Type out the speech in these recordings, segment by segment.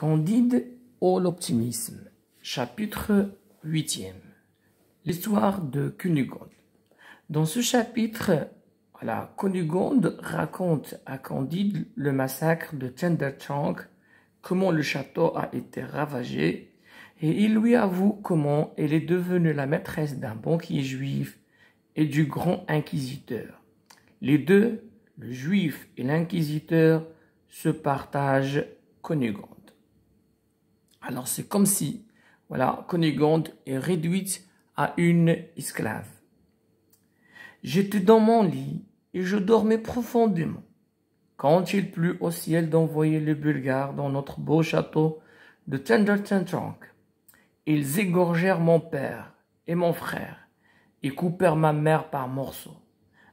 Candide ou l'optimisme, chapitre 8 L'histoire de Cunégonde. Dans ce chapitre, voilà, Cunégonde raconte à Candide le massacre de Chank, comment le château a été ravagé, et il lui avoue comment elle est devenue la maîtresse d'un banquier juif et du grand inquisiteur. Les deux, le juif et l'inquisiteur, se partagent Cunégonde. Alors c'est comme si, voilà, Cunégonde est réduite à une esclave. J'étais dans mon lit et je dormais profondément. Quand il plut au ciel d'envoyer les Bulgares dans notre beau château de Tendertentrank, ils égorgèrent mon père et mon frère et coupèrent ma mère par morceaux.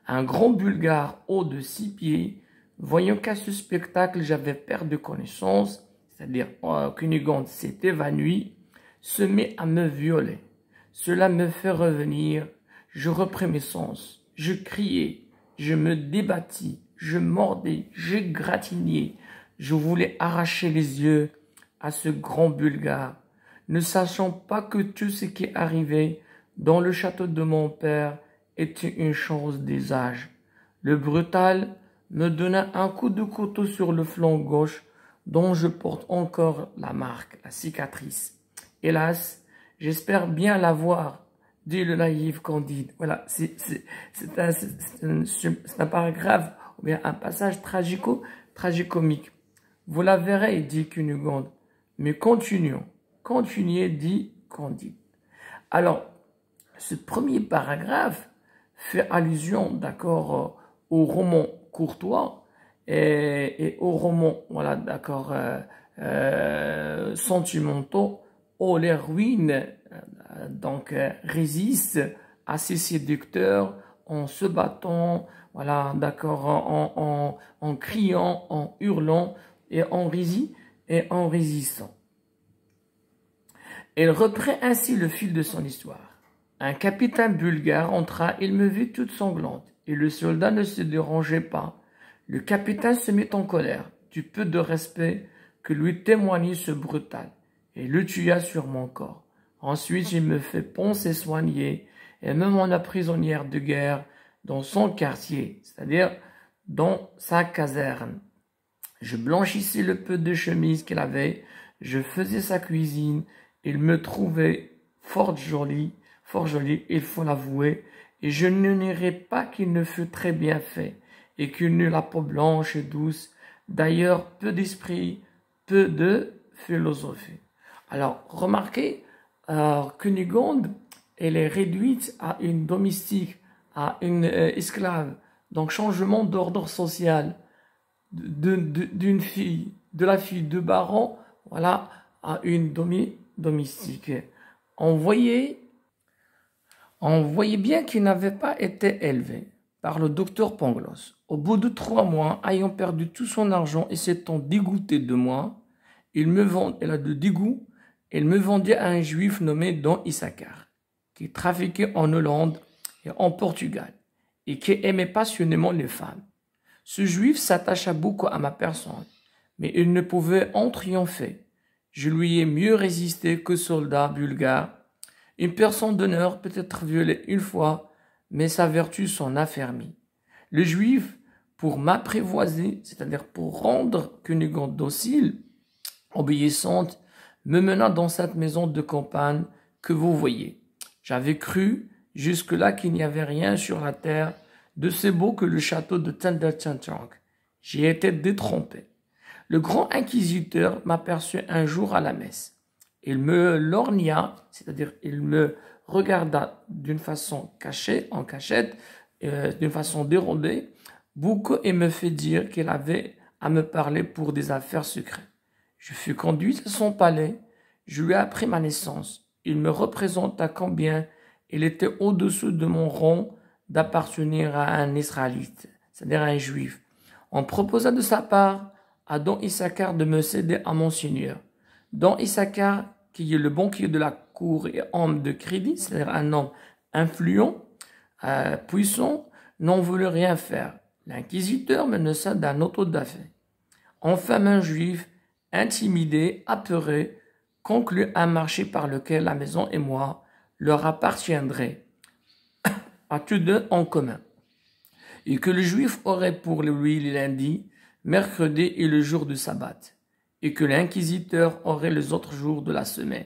Un grand Bulgare haut de six pieds, voyant qu'à ce spectacle j'avais perdu connaissance, c'est-à-dire euh, qu'une Cunégonde s'est évanouie, se met à me violer. Cela me fait revenir, je repris mes sens, je criais, je me débattis, je mordais, je gratignais, je voulais arracher les yeux à ce grand Bulgare, ne sachant pas que tout ce qui arrivait dans le château de mon père était une chose des âges. Le brutal me donna un coup de couteau sur le flanc gauche dont je porte encore la marque, la cicatrice. Hélas, j'espère bien l'avoir, dit le naïf Candide. Voilà, c'est un, un, paragraphe, ou bien un passage tragico, tragicomique. Vous la verrez, dit Cunegonde, Mais continuons, continuez, dit Candide. Alors, ce premier paragraphe fait allusion, d'accord, euh, au roman courtois et, au roman, voilà, d'accord, euh, euh sentimentaux, oh, les ruines euh, donc euh, résistent à ces séducteurs en se battant, voilà, d'accord, en, en, en, criant, en hurlant et en, résistant, et en résistant. Il reprit ainsi le fil de son histoire. Un capitaine bulgare entra, il me vit toute sanglante, et le soldat ne se dérangeait pas le capitaine se mit en colère du peu de respect que lui témoignait ce brutal et le tua sur mon corps. Ensuite, il me fait poncer soigner et me la prisonnière de guerre dans son quartier, c'est-à-dire dans sa caserne. Je blanchissais le peu de chemise qu'il avait, je faisais sa cuisine, il me trouvait fort joli, fort joli, il faut l'avouer, et je ne nierai pas qu'il ne fût très bien fait et qu'une la peau blanche et douce. D'ailleurs, peu d'esprit, peu de philosophie. Alors, remarquez euh, qu'Unigonde, elle est réduite à une domestique, à une euh, esclave. Donc, changement d'ordre social d'une fille, de la fille de baron, voilà, à une domi, domestique. On voyait, on voyait bien qu'il n'avait pas été élevé par le docteur Pangloss. Au bout de trois mois, ayant perdu tout son argent et s'étant dégoûté de moi, il me vend, a de dégoût, me vendait à un juif nommé Don Issachar, qui trafiquait en Hollande et en Portugal, et qui aimait passionnément les femmes. Ce juif s'attacha beaucoup à ma personne, mais il ne pouvait en triompher. Je lui ai mieux résisté que soldat bulgare. Une personne d'honneur peut être violée une fois, mais sa vertu s'en affermit. Le juif, pour m'apprivoiser, c'est-à-dire pour rendre Cunégonde docile, obéissante, me mena dans cette maison de campagne que vous voyez. J'avais cru jusque-là qu'il n'y avait rien sur la terre de si beau que le château de Tendachanchang. J'y étais détrompé. Le grand inquisiteur m'aperçut un jour à la messe. Il me lorgna, c'est-à-dire il me regarda d'une façon cachée, en cachette, euh, d'une façon dérondée, beaucoup et me fit dire qu'elle avait à me parler pour des affaires secrètes. Je fus conduit à son palais, je lui appris ma naissance. Il me représenta combien il était au-dessous de mon rang d'appartenir à un Israélite, c'est-à-dire un Juif. On proposa de sa part à Don Issachar de me céder à mon seigneur. Don Issachar, qui est le banquier de la Cour et homme de crédit, c'est-à-dire un homme influent, euh, puissant, n'en voulait rien faire. L'inquisiteur menaça d'un autre d'affaires. Enfin, un juif, intimidé, apeuré, conclut un marché par lequel la maison et moi leur appartiendraient, à tous deux en commun, et que le juif aurait pour lui le lundi, mercredi et le jour du sabbat, et que l'inquisiteur aurait les autres jours de la semaine.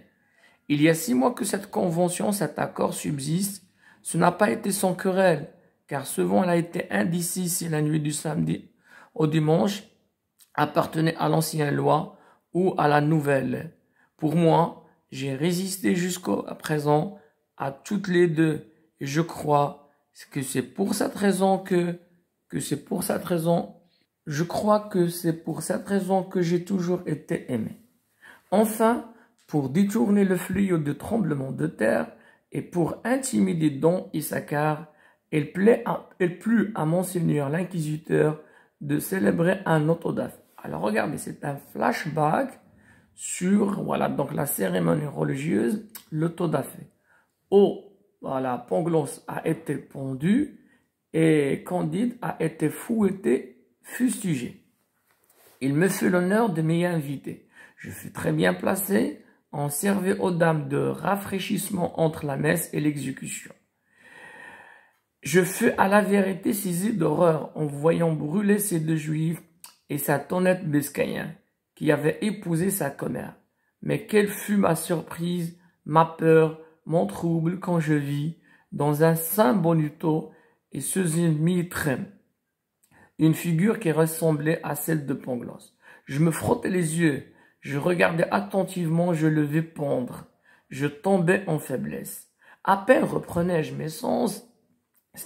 Il y a six mois que cette convention, cet accord subsiste. Ce n'a pas été sans querelle, car souvent elle a été indécis si la nuit du samedi au dimanche appartenait à l'ancienne loi ou à la nouvelle. Pour moi, j'ai résisté jusqu'à présent à toutes les deux. Et je crois que c'est pour cette raison que, que c'est pour cette raison, je crois que c'est pour cette raison que j'ai toujours été aimé. Enfin, pour détourner le fléau de tremblement de terre et pour intimider Don Issachar, il, plaît à, il plut à Monseigneur l'inquisiteur de célébrer un autodaf Alors regardez, c'est un flashback sur voilà donc la cérémonie religieuse, le Oh, voilà, Pangloss a été pendu et Candide a été fouetté, fustigé. Il me fait l'honneur de m'y inviter. Je suis très bien placé en servait aux dames de rafraîchissement entre la messe et l'exécution. Je fus à la vérité saisi d'horreur en voyant brûler ces deux juifs et sa tonnette bescaïen qui avait épousé sa commère. Mais quelle fut ma surprise, ma peur, mon trouble quand je vis, dans un saint Bonuto et sous une une figure qui ressemblait à celle de Pangloss. Je me frottais les yeux, je regardais attentivement, je le vis pendre. Je tombais en faiblesse. À peine reprenais-je mes sens,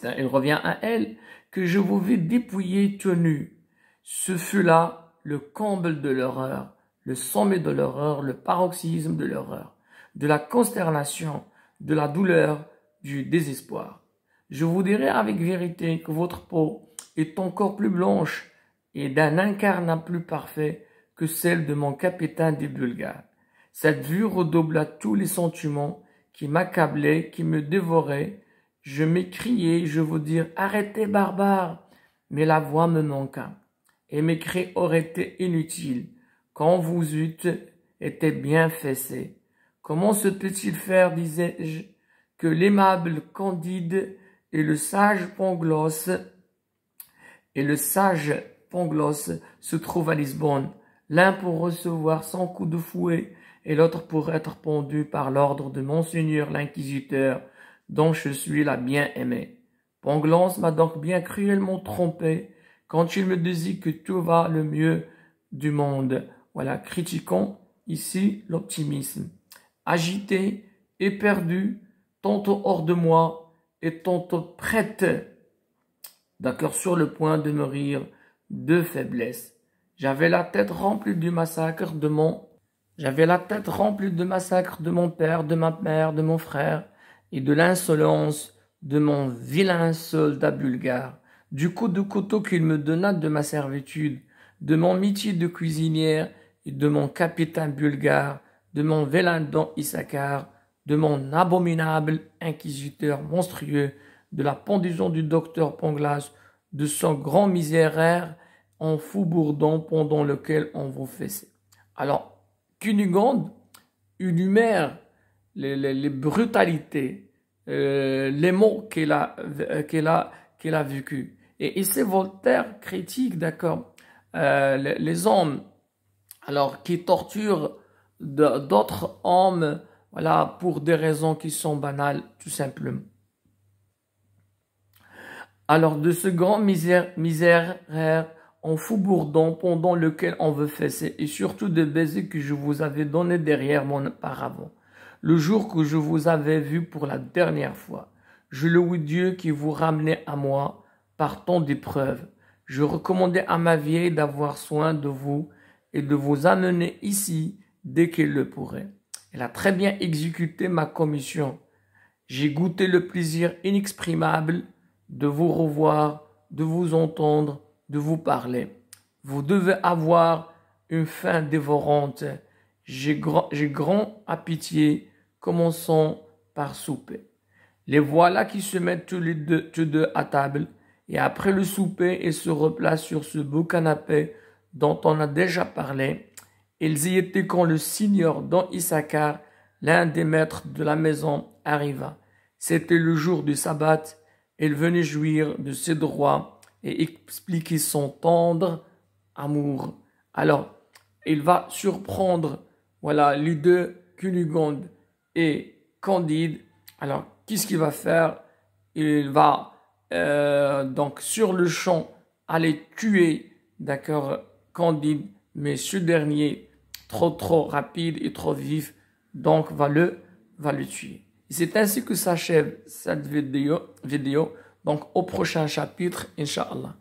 il revient à elle, que je vous vis dépouillé, tenu. Ce fut là le comble de l'horreur, le sommet de l'horreur, le paroxysme de l'horreur, de la consternation, de la douleur, du désespoir. Je vous dirai avec vérité que votre peau est encore plus blanche et d'un incarnat plus parfait que celle de mon capitaine des Bulgares. Cette vue redoubla tous les sentiments qui m'accablaient, qui me dévoraient. Je m'écriai, je vous dire, arrêtez, barbare! Mais la voix me manqua, et mes cris auraient été inutiles, quand vous eûtes été bien fessés. Comment se peut-il faire, disais-je, que l'aimable Candide et le sage Pangloss et le sage Pangloss se trouvent à Lisbonne? l'un pour recevoir cent coups de fouet et l'autre pour être pendu par l'ordre de monseigneur l'inquisiteur, dont je suis la bien-aimée. Panglance m'a donc bien cruellement trompé quand il me disait que tout va le mieux du monde. Voilà, critiquons ici l'optimisme. Agité, éperdu, tantôt hors de moi et tantôt prête, d'accord, sur le point de mourir de faiblesse. J'avais la tête remplie du massacre de mon j'avais la tête remplie de mon père, de ma mère, de mon frère, et de l'insolence de mon vilain soldat bulgare, du coup de couteau qu'il me donna de ma servitude, de mon métier de cuisinière, et de mon capitaine bulgare, de mon vilain don Issachar, de mon abominable inquisiteur monstrueux, de la pendaison du docteur Panglas, de son grand miséraire en bourdon pendant lequel on vous fessait. Alors, cunigonde, énumère les, les, brutalités, euh, les mots qu'elle a, euh, qu'elle a, a vécu. Et c'est Voltaire critique, d'accord, euh, les, hommes alors qui torturent d'autres hommes voilà, pour des raisons qui sont banales, tout simplement. Alors, de ce grand misère, misère en bourdon pendant lequel on veut fesser et surtout des baisers que je vous avais donnés derrière mon paravent. Le jour que je vous avais vu pour la dernière fois, je loue Dieu qui vous ramenait à moi par tant d'épreuves. Je recommandais à ma vieille d'avoir soin de vous et de vous amener ici dès qu'elle le pourrait. Elle a très bien exécuté ma commission. J'ai goûté le plaisir inexprimable de vous revoir, de vous entendre, de vous parler. Vous devez avoir une faim dévorante. J'ai grand, grand à pitié. Commençons par souper. Les voilà qui se mettent tous les deux, à table. Et après le souper, ils se replacent sur ce beau canapé dont on a déjà parlé. Ils y étaient quand le seigneur Don Issachar, l'un des maîtres de la maison, arriva. C'était le jour du sabbat. Il venait jouir de ses droits et expliquer son tendre amour. Alors, il va surprendre, voilà, les deux, Cunégonde et Candide. Alors, qu'est-ce qu'il va faire Il va euh, donc sur le champ aller tuer, d'accord, Candide, mais ce dernier, trop trop rapide et trop vif, donc va le, va le tuer. C'est ainsi que s'achève cette vidéo, vidéo donc, au prochain chapitre, Inch'Allah.